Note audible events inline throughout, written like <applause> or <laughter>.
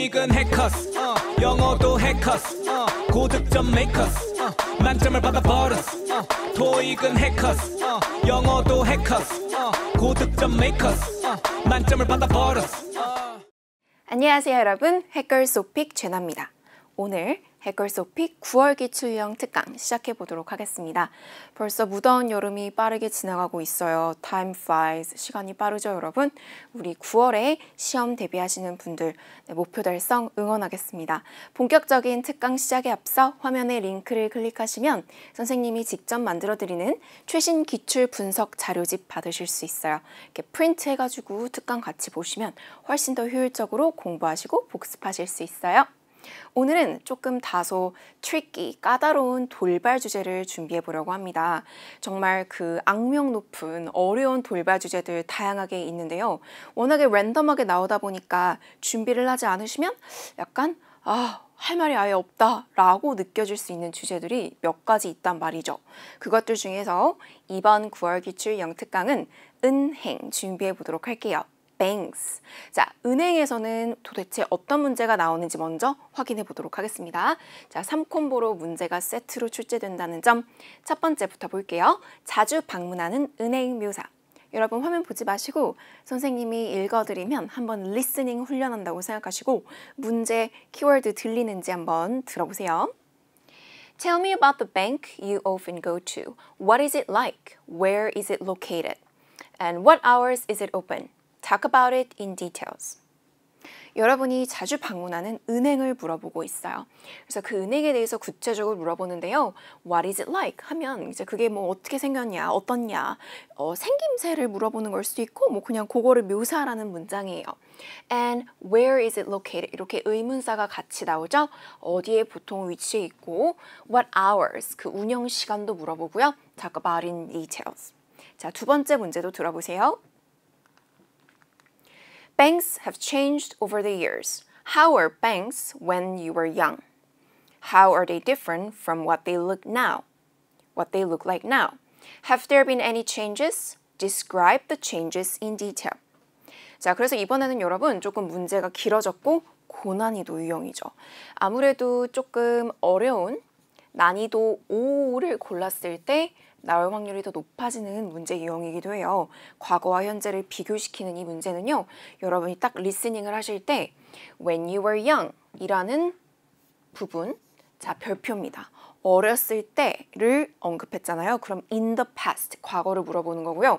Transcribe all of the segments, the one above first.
수익은 해커스 어. 영어도 해커스 어. 고득점 메이커스 어. 만점을 받아버렸어 어. 토익은 해커스 어. 영어도 해커스 어. 고득점 메이커스 어. 만점을 받아버렸어 안녕하세요 여러분 해커스 오픽 제나입니다 오늘 해컬소픽 9월 기출유형 특강 시작해 보도록 하겠습니다. 벌써 무더운 여름이 빠르게 지나가고 있어요. Time flies. 시간이 빠르죠, 여러분? 우리 9월에 시험 대비하시는 분들 네, 목표 달성 응원하겠습니다. 본격적인 특강 시작에 앞서 화면에 링크를 클릭하시면 선생님이 직접 만들어드리는 최신 기출 분석 자료집 받으실 수 있어요. 이렇게 프린트 해가지고 특강 같이 보시면 훨씬 더 효율적으로 공부하시고 복습하실 수 있어요. 오늘은 조금 다소 트릭키 까다로운 돌발 주제를 준비해 보려고 합니다. 정말 그 악명 높은 어려운 돌발 주제들 다양하게 있는데요. 워낙에 랜덤하게 나오다 보니까 준비를 하지 않으시면 약간 아, 할 말이 아예 없다라고 느껴질 수 있는 주제들이 몇 가지 있단 말이죠. 그것들 중에서 이번 9월 기출 영특강은 은행 준비해 보도록 할게요. banks. 자, 은행에서는 도대체 어떤 문제가 나오는지 먼저 확인해 보도록 하겠습니다. 자, 3콤보로 문제가 세트로 출제된다는 점 첫 번째부터 볼게요. 자주 방문하는 은행 묘사. 여러분 화면 보지 마시고 선생님이 읽어드리면 한번 리스닝 훈련한다고 생각하시고 문제 키워드 들리는지 한번 들어보세요. Tell me about the bank you often go to. What is it like? Where is it located? And what hours is it open? Talk about it in details. 여러분이 자주 방문하는 은행을 물어보고 있어요. 그래서 그 은행에 대해서 구체적으로 물어보는데요. What is it like? 하면 이제 그게 뭐 어떻게 생겼냐, 어떻냐, 어, 생김새를 물어보는 걸 수도 있고, 뭐 그냥 그거를 묘사하라는 문장이에요. And where is it located? 이렇게 의문사가 같이 나오죠. 어디에 보통 위치해 있고, what hours? 그 운영 시간도 물어보고요. Talk about in details. 자, 두 번째 문제도 들어보세요. Banks have changed over the years. How a r e banks when you were young? How are they different from what they look now? What they look like now? Have there been any changes? Describe the changes in detail. 자, 그래서 이번에는 여러분 조금 문제가 길어졌고 고난이도 유형이죠. 아무래도 조금 어려운 난이도 5를 골랐을 때 나올 확률이 더 높아지는 문제 유형이기도 해요. 과거와 현재를 비교시키는 이 문제는요. 여러분이 딱 리스닝을 하실 때 when you were young 이라는 부분 자 별표입니다. 어렸을 때를 언급했잖아요. 그럼 in the past 과거를 물어보는 거고요.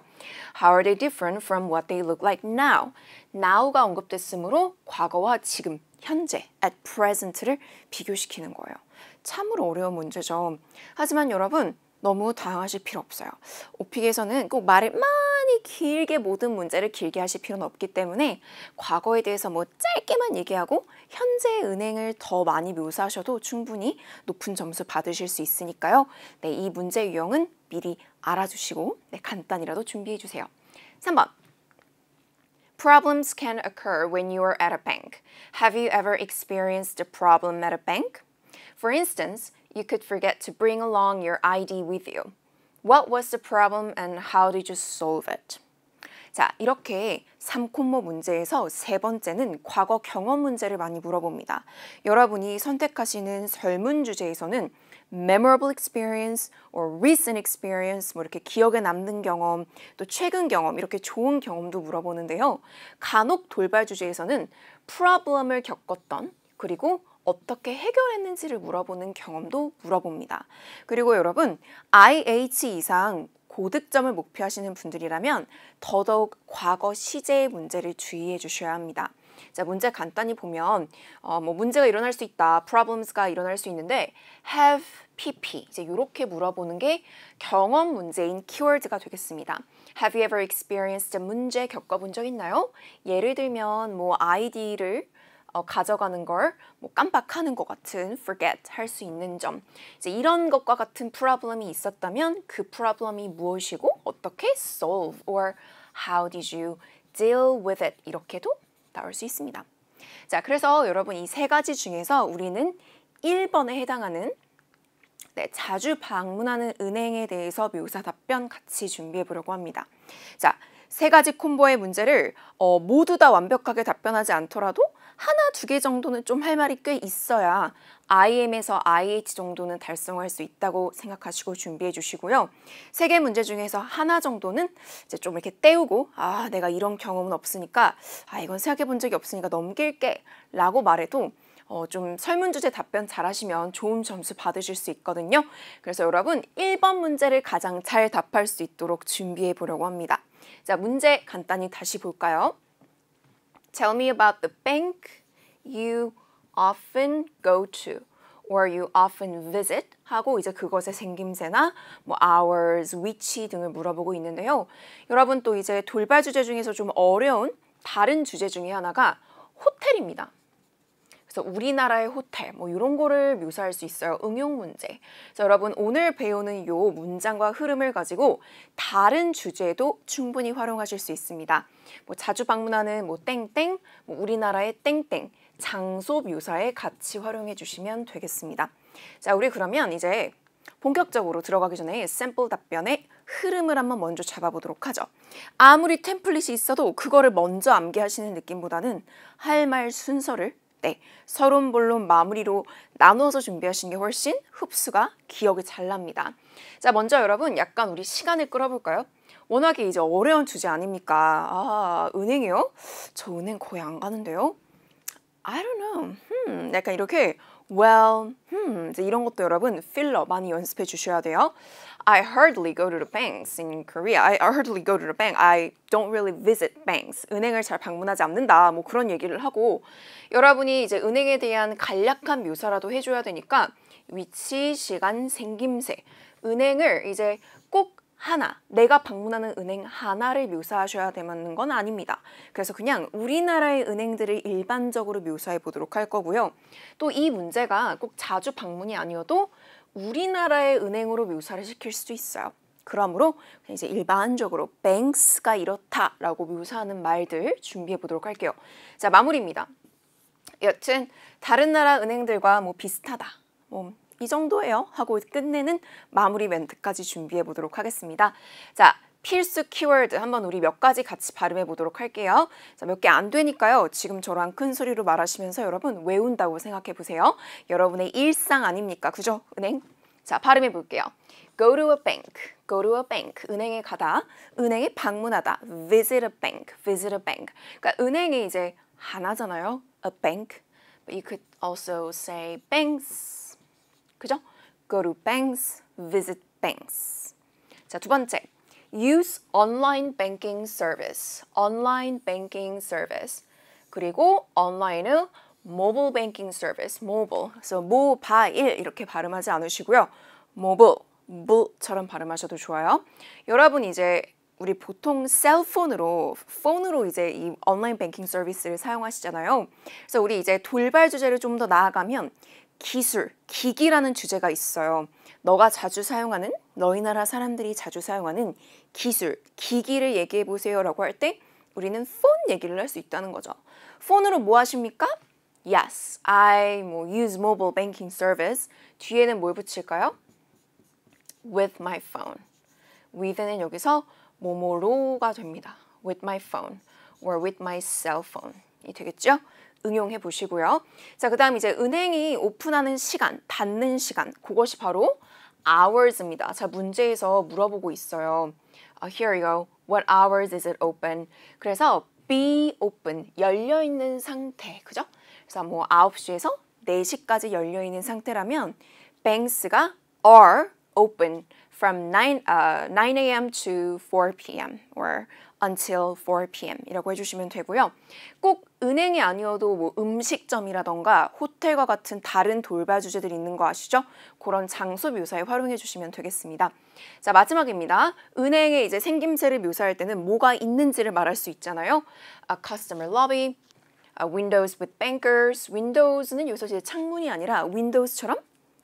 How are they different from what they look like now? now가 언급됐으므로 과거와 지금 현재 at present를 비교시키는 거예요. 참으로 어려운 문제죠. 하지만 여러분 너무 당황하실 필요 없어요. 오픽에서는 꼭 말을 많이 길게 모든 문제를 길게 하실 필요는 없기 때문에 과거에 대해서 뭐 짧게만 얘기하고 현재 은행을 더 많이 묘사하셔도 충분히 높은 점수 받으실 수 있으니까요. 네, 이 문제 유형은 미리 알아주시고 네, 간단이라도 준비해 주세요. 3번 Problems can occur when you are at a bank. Have you ever experienced a problem at a bank? For instance, you could forget to bring along your ID with you. What was the problem and how did you solve it? 자, 이렇게 3콤모 문제에서 세 번째는 과거 경험 문제를 많이 물어봅니다. 여러분이 선택하시는 설문 주제에서는 memorable experience or recent experience 뭐 이렇게 기억에 남는 경험, 또 최근 경험 이렇게 좋은 경험도 물어보는데요. 간혹 돌발 주제에서는 problem을 겪었던 그리고 어떻게 해결했는지를 물어보는 경험도 물어봅니다. 그리고 여러분 IH 이상 고득점을 목표하시는 분들이라면 더더욱 과거 시제의 문제를 주의해 주셔야 합니다. 자, 문제 간단히 보면 어, 뭐 문제가 일어날 수 있다, problems가 일어날 수 있는데 have, pp 이제 이렇게 물어보는 게 경험 문제인 키워드가 되겠습니다. Have you ever experienced 문제 겪어본 적 있나요? 예를 들면 뭐아이를 어, 가져가는 걸 뭐 깜빡하는 것 같은 forget 할 수 있는 점 이제 이런 것과 같은 p r o b l e m 이 있었다면 그 p r o b l e m 이 무엇이고 어떻게 solve or how did you deal with it 이렇게도 나올 수 있습니다. 자, 그래서 여러분 이 세 가지 중에서 우리는 1번에 해당하는 네, 자주 방문하는 은행에 대해서 묘사 답변 같이 준비해 보려고 합니다. 자, 세 가지 콤보의 문제를 어, 모두 다 완벽하게 답변하지 않더라도 하나 두 개 정도는 좀 할 말이 꽤 있어야 IM에서 IH 정도는 달성할 수 있다고 생각하시고 준비해 주시고요. 세 개 문제 중에서 하나 정도는 이제 좀 이렇게 때우고 아 내가 이런 경험은 없으니까 아 이건 생각해 본 적이 없으니까 넘길게 라고 말해도 어, 좀 설문주제 답변 잘하시면 좋은 점수 받으실 수 있거든요. 그래서 여러분 1번 문제를 가장 잘 답할 수 있도록 준비해 보려고 합니다. 자 문제 간단히 다시 볼까요? Tell me about the bank you often go to or you often visit 하고 이제 그것의 생김새나 뭐 hours, 위치 등을 물어보고 있는데요. 여러분 또 이제 돌발 주제 중에서 좀 어려운 다른 주제 중에 하나가 호텔입니다. 그래서 우리나라의 호텔 뭐 이런 거를 묘사할 수 있어요. 응용 문제. 자, 여러분 오늘 배우는 요 문장과 흐름을 가지고 다른 주제도 충분히 활용하실 수 있습니다. 뭐 자주 방문하는 뭐 땡땡, 뭐 우리나라의 땡땡 장소 묘사에 같이 활용해 주시면 되겠습니다. 자, 우리 그러면 이제 본격적으로 들어가기 전에 샘플 답변의 흐름을 한번 먼저 잡아보도록 하죠. 아무리 템플릿이 있어도 그거를 먼저 암기하시는 느낌보다는 할 말 순서를 때 서론본론 마무리로 나누어서 준비하시는 게 훨씬 흡수가 기억에 잘 납니다. 자 먼저 여러분 약간 우리 시간을 끌어볼까요? 워낙에 이제 어려운 주제 아닙니까? 아 은행이요? 저 은행 거의 안 가는데요? I don't know. h hmm. 약간 이렇게 well, hmm, 이런 것도 여러분 필러 많이 연습해 주셔야 돼요. I hardly go to the banks in Korea. I hardly go to the bank. I don't really visit banks. 은행을 잘 방문하지 않는다. 뭐 그런 얘기를 하고 여러분이 이제 은행에 대한 간략한 묘사라도 해줘야 되니까 위치, 시간, 생김새. 은행을 이제 꼭 하나, 내가 방문하는 은행 하나를 묘사하셔야 되는 건 아닙니다. 그래서 그냥 우리나라의 은행들을 일반적으로 묘사해 보도록 할 거고요. 또 이 문제가 꼭 자주 방문이 아니어도 우리나라의 은행으로 묘사를 시킬 수도 있어요. 그러므로 이제 일반적으로 banks가 이렇다라고 묘사하는 말들 준비해 보도록 할게요. 자, 마무리입니다. 여튼 다른 나라 은행들과 뭐 비슷하다. 뭐 이 정도예요 하고 끝내는 마무리 멘트까지 준비해 보도록 하겠습니다. 자, 필수 키워드 한번 우리 몇 가지 같이 발음해 보도록 할게요. 자, 몇 개 안 되니까요. 지금 저랑 큰 소리로 말하시면서 여러분 외운다고 생각해 보세요. 여러분의 일상 아닙니까? 그죠? 은행. 자, 발음해 볼게요. go to a bank, go to a bank. 은행에 가다, 은행에 방문하다, visit a bank, visit a bank. 그러니까 은행이 이제 하나잖아요. a bank. But you could also say banks. 그죠? go to banks, visit banks. 자, 두 번째. use online banking service, online banking service. 그리고 online은 mobile banking service, mobile. 그래서 mobile 이렇게 발음하지 않으시고요. mobile, 무처럼 발음하셔도 좋아요. 여러분 이제 우리 보통 셀폰으로 폰으로 이제 이 온라인 뱅킹 서비스를 사용하시잖아요. 그래서 우리 이제 돌발 주제를 좀 더 나아가면 기술, 기기라는 주제가 있어요. 너가 자주 사용하는, 너희 나라 사람들이 자주 사용하는 기술, 기기를 얘기해 보세요 라고 할 때 우리는 폰 얘기를 할 수 있다는 거죠. 폰으로 뭐 하십니까? Yes, I 뭐 use mobile banking service. 뒤에는 뭘 붙일까요? With my phone. with는 여기서 뭐뭐로가 됩니다. With my phone or with my cell phone이 되겠죠? 응용해 보시고요. 자, 그 다음 이제 은행이 오픈하는 시간, 닫는 시간, 그것이 바로 hours입니다. 자, 문제에서 물어보고 있어요. Uh, here you go. What hours is it open? 그래서 be open, 열려있는 상태, 그죠? 그래서 뭐 9시에서 4시까지 열려있는 상태라면 banks가 are open from 9, uh, 9 a.m. to 4 p.m. or until 4 p.m. 이라고 해주시면 되고요. 꼭 은행이 아니어도 뭐 음식점이라던가 호텔과 같은 다른 돌발 주제들이 있는 거 아시죠? 그런 장소 묘사에 활용해 주시면 되겠습니다. 자, 마지막입니다. 은행의 이제 생김새를 묘사할 때는 뭐가 있는지를 말할 수 있잖아요. A 아, customer lobby, a 아, windows with bankers. windows는 여기서 이제 창문이 아니라 windows처럼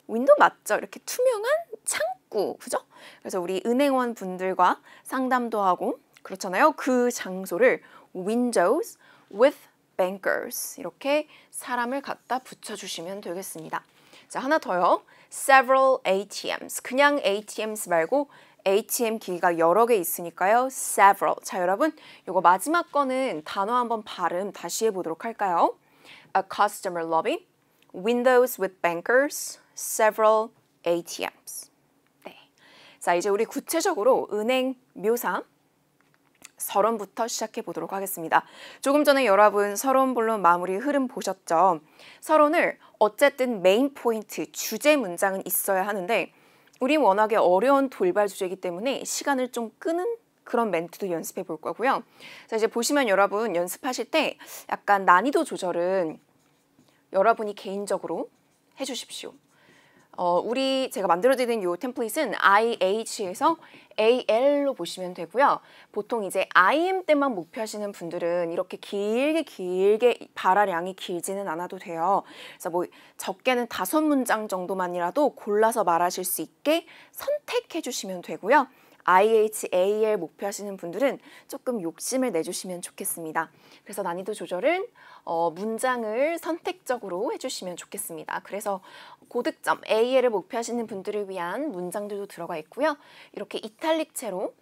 윈도 맞죠? 이렇게 투명한 창구, 그죠? 그래서 우리 은행원 분들과 상담도 하고 그렇잖아요. 그 장소를 windows with bankers 이렇게 사람을 갖다 붙여주시면 되겠습니다. 자 하나 더요. several ATMs 그냥 ATMs 말고 ATM 기기가 여러 개 있으니까요. several 자 여러분 이거 마지막 거는 단어 한번 발음 다시 해보도록 할까요? a customer lobby, windows with bankers, several ATMs 네. 자 이제 우리 구체적으로 은행 묘사 서론부터 시작해 보도록 하겠습니다. 조금 전에 여러분 서론 본론 마무리 흐름 보셨죠? 서론을 어쨌든 메인 포인트, 주제 문장은 있어야 하는데 우리 워낙에 어려운 돌발 주제이기 때문에 시간을 좀 끄는 그런 멘트도 연습해 볼 거고요. 자 이제 보시면 여러분 연습하실 때 약간 난이도 조절은 여러분이 개인적으로 해주십시오. 어, 우리 제가 만들어드리이 템플릿은 IH에서 AL로 보시면 되고요. 보통 이제 IM 때만 목표하시는 분들은 이렇게 길게 길게 발화량이 길지는 않아도 돼요. 그래서 뭐 적게는 다섯 문장 정도만이라도 골라서 말하실 수 있게 선택해 주시면 되고요. IHAL 목표하시는 분들은 조금 욕심을 내주시면 좋겠습니다. 그래서 난이도 조절은 어, 문장을 선택적으로 해주시면 좋겠습니다. 그래서 고득점 AL을 목표하시는 분들을 위한 문장들도 들어가 있고요. 이렇게 이탈릭체로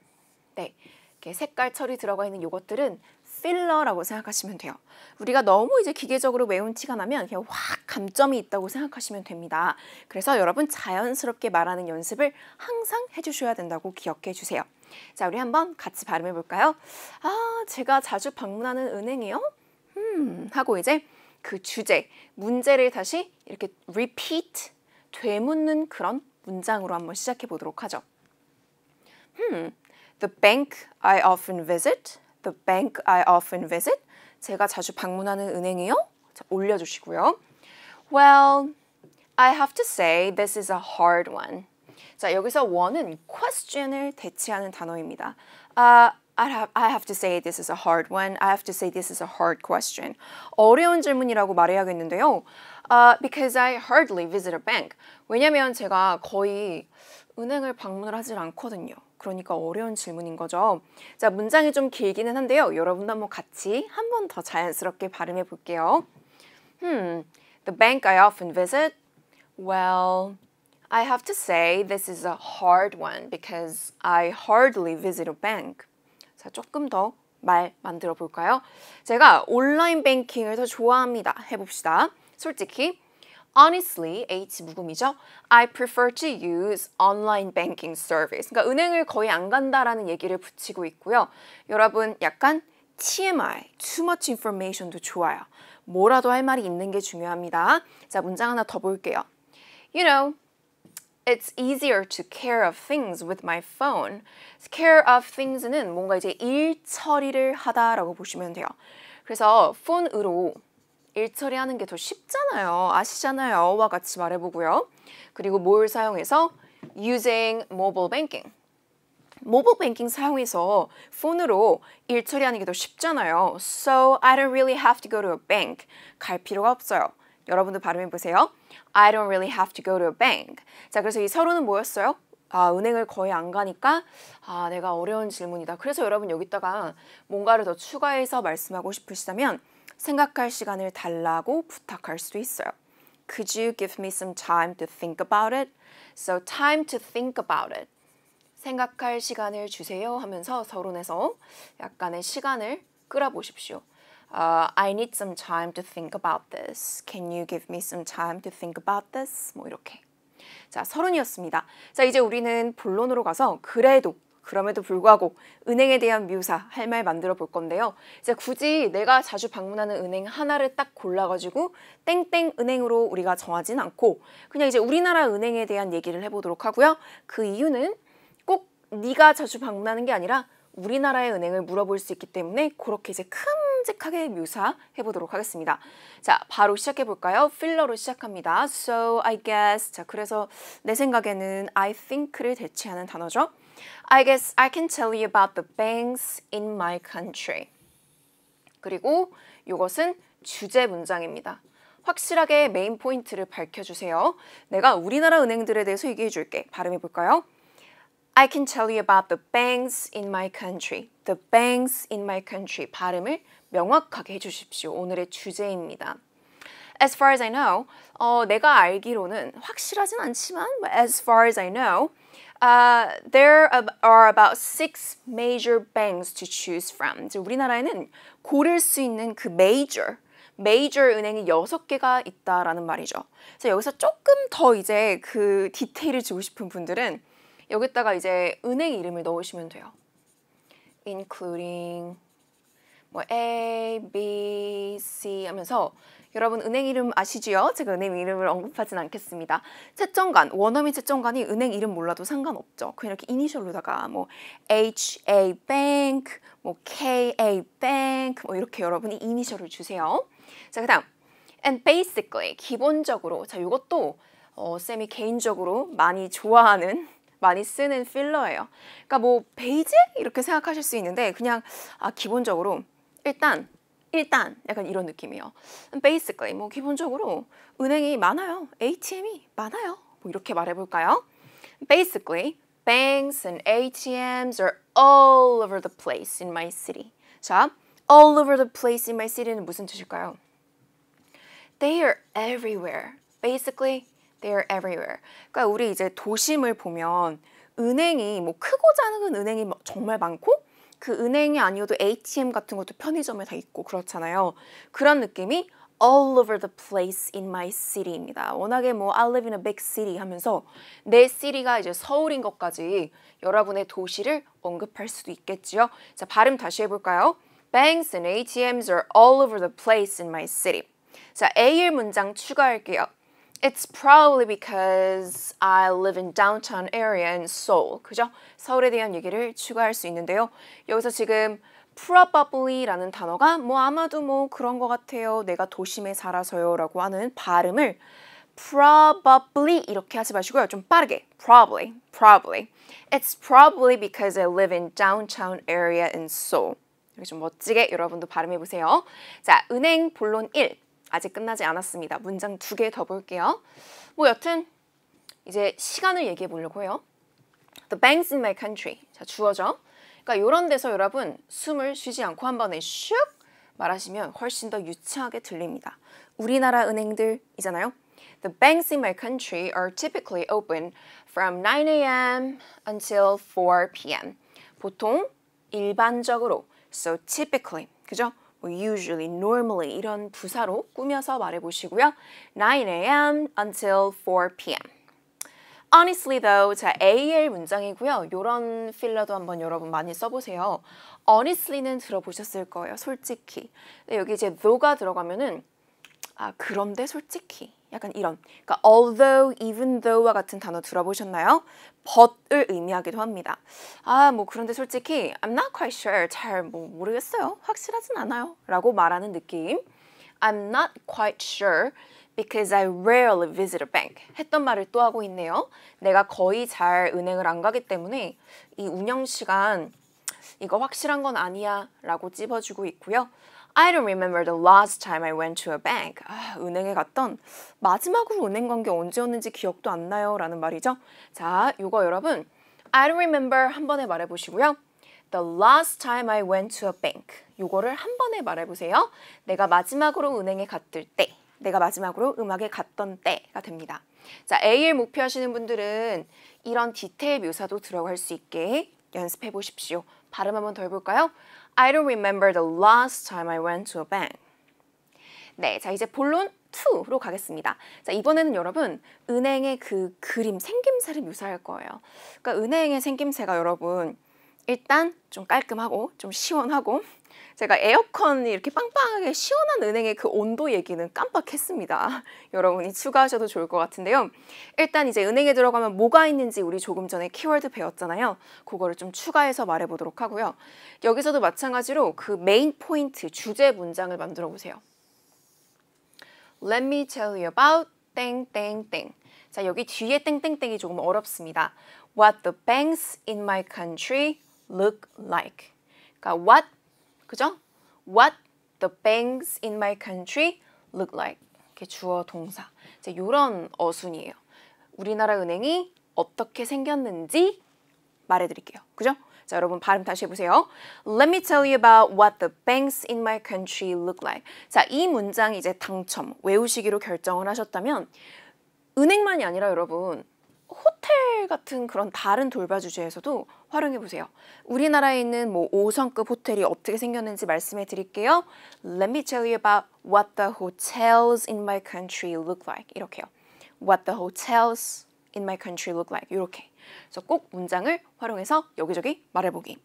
네, 이렇게 색깔 처리 들어가 있는 요것들은 필러라고 생각하시면 돼요. 우리가 너무 이제 기계적으로 매운 티가 나면 그냥 확 감점이 있다고 생각하시면 됩니다. 그래서 여러분 자연스럽게 말하는 연습을 항상 해주셔야 된다고 기억해 주세요. 자, 우리 한번 같이 발음해 볼까요? 아, 제가 자주 방문하는 은행이요. 음 하고 이제 그 주제, 문제를 다시 이렇게 repeat, 되묻는 그런 문장으로 한번 시작해 보도록 하죠. Hmm, the bank I often visit. The bank I often visit. 제가 자주 방문하는 은행이요. 자, 올려주시고요. Well, I have to say this is a hard one. 자, 여기서 one은 question을 대체하는 단어입니다. 아, uh, I have, I have to say this is a hard one. I have to say this is a hard question. 어려운 질문이라고 말해야겠는데요. Uh, because I hardly visit a bank. 왜냐면 제가 거의 은행을 방문을 하질 않거든요. 그러니까 어려운 질문인 거죠. 자, 문장이 좀 길기는 한데요. 여러분도 한번 같이 한 번 더 자연스럽게 발음해 볼게요. Hmm, the bank I often visit. Well, I have to say this is a hard one because I hardly visit a bank. 자, 조금 더 말 만들어 볼까요? 제가 온라인 뱅킹을 더 좋아합니다. 해봅시다. 솔직히 Honestly, H 묵음이죠. I prefer to use online banking service. 그러니까 은행을 거의 안 간다라는 얘기를 붙이고 있고요. 여러분 약간 TMI, too much information도 좋아요. 뭐라도 할 말이 있는 게 중요합니다. 자, 문장 하나 더 볼게요. You know, It's easier to care of things with my phone. care of things는 뭔가 이제 일 처리를 하다라고 보시면 돼요. 그래서 폰으로 일 처리하는 게 더 쉽잖아요. 아시잖아요. 와 같이 말해보고요. 그리고 뭘 사용해서 using mobile banking. 모바일 뱅킹 사용해서 폰으로 일 처리하는 게 더 쉽잖아요. So I don't really have to go to a bank. 갈 필요가 없어요. 여러분도 발음해 보세요. I don't really have to go to a bank. 자, 그래서 이 서론은 뭐였어요? 아, 은행을 거의 안 가니까 아, 내가 어려운 질문이다. 그래서 여러분 여기다가 뭔가를 더 추가해서 말씀하고 싶으시다면 생각할 시간을 달라고 부탁할 수도 있어요. Could you give me some time to think about it? So time to think about it. 생각할 시간을 주세요 하면서 서론에서 약간의 시간을 끌어보십시오. u uh, I need some time to think about this. Can you give me some time to think about this? 뭐 이렇게. 자, 서론이었습니다. 자, 이제 우리는 본론으로 가서 그래도 그럼에도 불구하고 은행에 대한 묘사 할 말 만들어 볼 건데요. 이제 굳이 내가 자주 방문하는 은행 하나를 딱 골라가지고 땡땡 은행으로 우리가 정하진 않고 그냥 이제 우리나라 은행에 대한 얘기를 해보도록 하고요. 그 이유는 꼭 네가 자주 방문하는 게 아니라 우리나라의 은행을 물어볼 수 있기 때문에 그렇게 이제 큰 바람직하게 묘사해 보도록 하겠습니다. 자, 바로 시작해 볼까요? 필러로 시작합니다. So I guess 자, 그래서 내 생각에는 I think를 대체하는 단어죠. I guess I can tell you about the banks in my country. 그리고 이것은 주제 문장입니다. 확실하게 메인 포인트를 밝혀주세요. 내가 우리나라 은행들에 대해서 얘기해 줄게. 발음해 볼까요? I can tell you about the banks in my country. The banks in my country. 발음을 명확하게 해주십시오. 오늘의 주제입니다. As far as I know, 어, 내가 알기로는 확실하진 않지만 as far as I know, uh, there are about six major banks to choose from. 이제 우리나라에는 고를 수 있는 그 major 메이저 은행이 6개가 있다라는 말이죠. 그래서 여기서 조금 더 이제 그 디테일을 주고 싶은 분들은 여기다가 이제 은행 이름을 넣으시면 돼요. including 뭐 A, B, C 하면서 여러분 은행 이름 아시지요? 제가 은행 이름을 언급하진 않겠습니다. 채점관, 원어민 채점관이 은행 이름 몰라도 상관없죠. 그냥 이렇게 이니셜로다가 뭐 HA Bank, 뭐 KA Bank 뭐 이렇게 여러분이 이니셜을 주세요. 자, 그다음 and basically 기본적으로 자, 이것도 어, 쌤이 개인적으로 많이 좋아하는 많이 쓰는 필러예요. 그러니까 뭐 베이직? 이렇게 생각하실 수 있는데 그냥 아 기본적으로 일단 일단 약간 이런 느낌이에요. 베이스까지 뭐 기본적으로 은행이 많아요. ATM이 많아요. 뭐 이렇게 말해볼까요? Basically, banks and ATMs are all over the place in my city. 자, all over the place in my city는 무슨 뜻일까요? They are everywhere. Basically, They're everywhere. 그러니까 우리 이제 도심을 보면 은행이 뭐 크고 작은 은행이 정말 많고 그 은행이 아니어도 ATM 같은 것도 편의점에 다 있고 그렇잖아요. 그런 느낌이 all over the place in my city입니다. 워낙에 뭐 I live in a big city 하면서 내 city가 이제 서울인 것까지 여러분의 도시를 언급할 수도 있겠지요. 자, 발음 다시 해볼까요? Banks and ATMs are all over the place in my city. 자, A일 문장 추가할게요. It's probably because I live in downtown area in Seoul. 그죠? 서울에 대한 얘기를 추가할 수 있는데요. 여기서 지금 probably라는 단어가 뭐 아마도 뭐 그런 것 같아요. 내가 도심에 살아서요 라고 하는 발음을 probably 이렇게 하지 마시고요. 좀 빠르게 probably, probably. It's probably because I live in downtown area in Seoul. 이렇게 좀 멋지게 여러분도 발음해 보세요. 자, 은행 본론 1. 아직 끝나지 않았습니다. 문장 두 개 더 볼게요. 뭐 여튼 이제 시간을 얘기해 보려고 해요. The banks in my country. 자, 주어죠. 그러니까 이런 데서 여러분 숨을 쉬지 않고 한 번에 슉 말하시면 훨씬 더 유창하게 들립니다. 우리나라 은행들이잖아요. The banks in my country are typically open from 9 a.m. until 4 p.m. 보통 일반적으로 so typically 그죠? 뭐 usually, normally 이런 부사로 꾸며서 말해보시고요. 9am until 4pm. Honestly though, 자 AL 문장이고요. 요런 필러도 한번 여러분 많이 써보세요. Honestly는 들어보셨을 거예요, 솔직히. 근데 여기 이제 though가 들어가면은 아 그런데 솔직히 약간 이런 그러니까 although, even though와 같은 단어 들어보셨나요? but을 의미하기도 합니다. 아, 뭐 그런데 솔직히 I'm not quite sure, 잘뭐 모르겠어요. 확실하진 않아요. 라고 말하는 느낌. I'm not quite sure because I rarely visit a bank. 했던 말을 또 하고 있네요. 내가 거의 잘 은행을 안 가기 때문에 이 운영 시간 이거 확실한 건 아니야 라고 찝어주고 있고요. I don't remember the last time I went to a bank. 아, 은행에 갔던 마지막으로 은행 간 게 언제였는지 기억도 안 나요 라는 말이죠. 자, 이거 여러분 I don't remember 한 번에 말해보시고요. The last time I went to a bank. 이거를한 번에 말해보세요. 내가 마지막으로 은행에 갔을 때, 내가 마지막으로 음악에 갔던 때가 됩니다. 자, A를 목표하시는 분들은 이런 디테일 묘사도 들어갈 수 있게 연습해 보십시오. 발음 한번 더 해볼까요? I don't remember the last time I went to a bank. 네, 자 이제 본론 2로 가겠습니다. 자 이번에는 여러분 은행의 그 그림 생김새를 묘사할 거예요. 그러니까 은행의 생김새가 여러분 일단 좀 깔끔하고 좀 시원하고 제가 에어컨이 이렇게 빵빵하게 시원한 은행의 그 온도 얘기는 깜빡했습니다. <laughs> 여러분이 추가하셔도 좋을 것 같은데요. 일단 이제 은행에 들어가면 뭐가 있는지 우리 조금 전에 키워드 배웠잖아요. 그거를 좀 추가해서 말해보도록 하고요. 여기서도 마찬가지로 그 메인 포인트, 주제 문장을 만들어 보세요. Let me tell you about 땡땡땡. 자, 여기 뒤에 땡땡땡이 조금 어렵습니다. What the banks in my country look like? 그러니까 what 그죠? What the banks in my country look like? 이렇게 주어 동사. 이제 이런 어순이에요. 우리나라 은행이 어떻게 생겼는지 말해드릴게요. 그죠? 자, 여러분 발음 다시 해보세요. Let me tell you about what the banks in my country look like. 자, 이 문장 이제 당첨, 외우시기로 결정을 하셨다면 은행만이 아니라 여러분 호텔 같은 그런 다른 돌발 주제에서도 활용해 보세요. 우리나라에 있는 뭐 5성급 호텔이 어떻게 생겼는지 말씀해 드릴게요. Let me tell you about what the hotels in my country look like. 이렇게요. What the hotels in my country look like. 이렇게. 그래서 꼭 문장을 활용해서 여기저기 말해보기.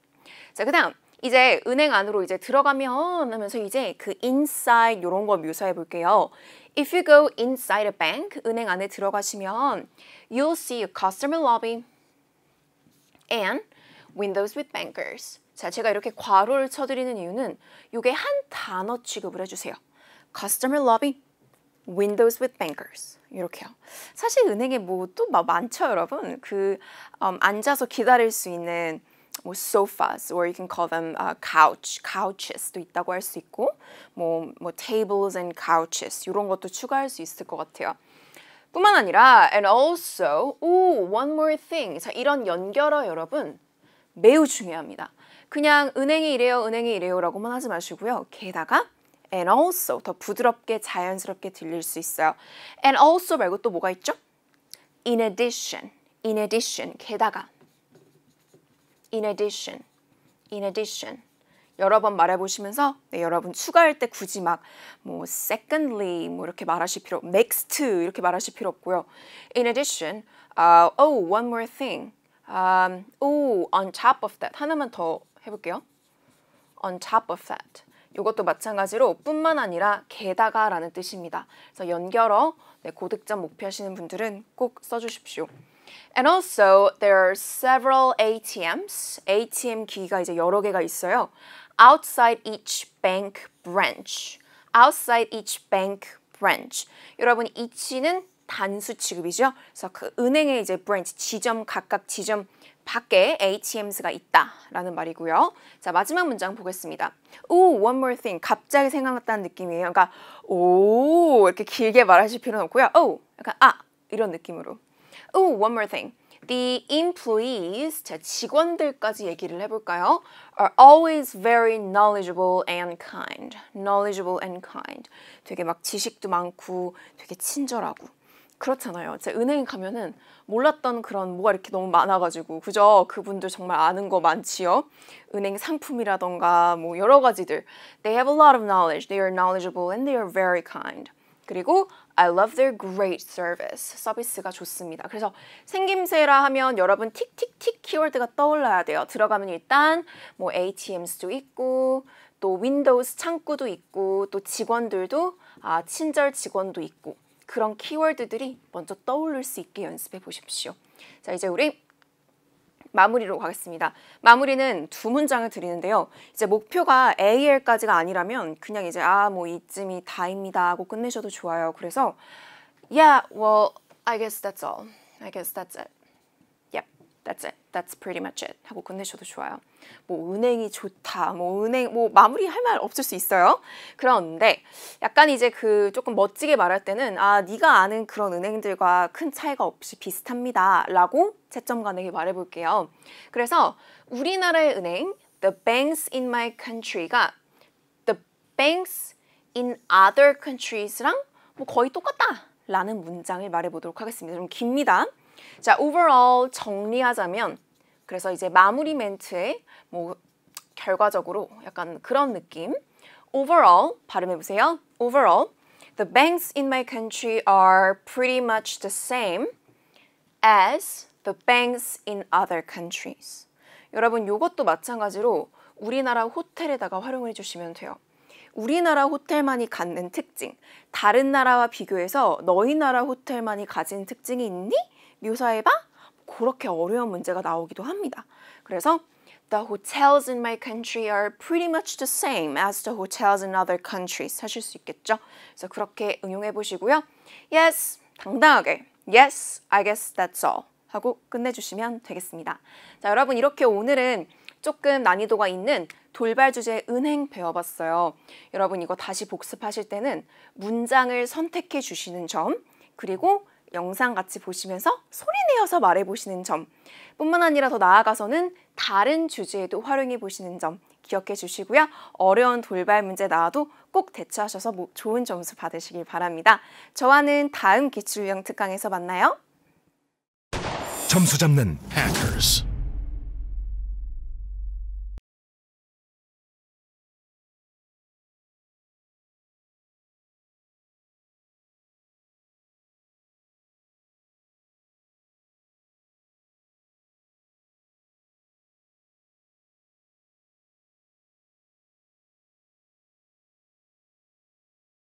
자, 그 다음. 이제 은행 안으로 이제 들어가면 하면서 이제 그 inside 이런 거 묘사해 볼게요. If you go inside a bank, 은행 안에 들어가시면 you'll see a customer lobby and windows with bankers. 자, 제가 이렇게 괄호를 쳐드리는 이유는 이게 한 단어 취급을 해주세요. customer lobby, windows with bankers. 이렇게요. 사실 은행에 뭐 또 많죠, 여러분. 그 음, 앉아서 기다릴 수 있는 뭐 sofas or you can call them uh, couch, couches도 있다고 할 수 있고 뭐뭐 뭐 tables and couches 이런 것도 추가할 수 있을 것 같아요. 뿐만 아니라 and also 오 one more thing 자 이런 연결어 여러분 매우 중요합니다. 그냥 은행이 이래요, 은행이 이래요라고만 하지 마시고요. 게다가 and also 더 부드럽게 자연스럽게 들릴 수 있어요. and also 말고 또 뭐가 있죠? in addition, in addition 게다가 in addition, in addition. 여러 번 말해보시면서 네, 여러분 추가할 때 굳이 막 뭐 secondly 뭐 이렇게 말하실 필요 next to 이렇게 말하실 필요 없고요. In addition, uh, oh one more thing, um, oh on top of that 하나만 더 해볼게요. On top of that. 이것도 마찬가지로 뿐만 아니라 게다가라는 뜻입니다. 그래서 연결어 네, 고득점 목표하시는 분들은 꼭 써주십시오. And also there are several ATMs. ATM 기기가 이제 여러 개가 있어요. Outside each bank branch. Outside each bank branch. 여러분 each는 단수 취급이죠. 그래서 그 은행의 이제 branch 지점 각각 지점 밖에 ATMs가 있다라는 말이고요. 자 마지막 문장 보겠습니다. 오, one more thing. 갑자기 생각났다는 느낌이에요. 그러니까 오 이렇게 길게 말하실 필요는 없고요. 오 oh, 약간 아 이런 느낌으로 Oh, one more thing. The employees, 제 직원들까지 얘기를 해볼까요? Are always very knowledgeable and kind. Knowledgeable and kind. 되게 막 지식도 많고 되게 친절하고. 그렇잖아요. 제 은행 가면은 몰랐던 그런 뭐가 이렇게 너무 많아가지고 그죠? 그분들 정말 아는 거 많지요. 은행 상품이라던가 뭐 여러 가지들. They have a lot of knowledge. They are knowledgeable and they are very kind. 그리고 I love their great service. 서비스가 좋습니다. 그래서 생김새라 하면 여러분 틱틱틱 키워드가 떠올라야 돼요. 들어가면 일단 뭐 ATMs도 있고 또 윈도우스 창구도 있고 또 직원들도 아, 친절 직원도 있고 그런 키워드들이 먼저 떠오를 수 있게 연습해 보십시오. 자, 이제 우리 마무리로 가겠습니다. 마무리는 두 문장을 드리는데요. 이제 목표가 AL까지가 아니라면 그냥 이제 아 뭐 이쯤이 다입니다 하고 끝내셔도 좋아요. 그래서 Yeah, well, I guess that's all. I guess that's it. That's it. That's pretty much it. 하고 끝내셔도 좋아요. 뭐 은행이 좋다. 뭐 은행 뭐 마무리할 말 없을 수 있어요. 그런데 약간 이제 그 조금 멋지게 말할 때는 아 네가 아는 그런 은행들과 큰 차이가 없이 비슷합니다라고 채점 가능히 말해볼게요. 그래서 우리나라의 은행 the banks in my country가 the banks in other countries랑 뭐 거의 똑같다. 라는 문장을 말해보도록 하겠습니다. 좀 깁니다. 자, overall 정리하자면 그래서 이제 마무리 멘트에 뭐 결과적으로 약간 그런 느낌. overall 발음해 보세요. overall the banks in my country are pretty much the same as the banks in other countries. 여러분 이것도 마찬가지로 우리나라 호텔에다가 활용해 주시면 돼요. 우리나라 호텔만이 갖는 특징, 다른 나라와 비교해서 너희 나라 호텔만이 가진 특징이 있니? 묘사해봐? 그렇게 어려운 문제가 나오기도 합니다. 그래서 The hotels in my country are pretty much the same as the hotels in other countries 하실 수 있겠죠? 그래서 그렇게 응용해 보시고요. Yes, 당당하게 Yes, I guess that's all 하고 끝내주시면 되겠습니다. 자, 여러분 이렇게 오늘은 조금 난이도가 있는 돌발 주제 은행 배워봤어요. 여러분 이거 다시 복습하실 때는 문장을 선택해 주시는 점 그리고 영상 같이 보시면서 소리내어서 말해보시는 점 뿐만 아니라 더 나아가서는 다른 주제에도 활용해보시는 점 기억해 주시고요. 어려운 돌발 문제 나와도 꼭 대처하셔서 뭐 좋은 점수 받으시길 바랍니다. 저와는 다음 기출유형 특강에서 만나요. 점수 잡는 hackers.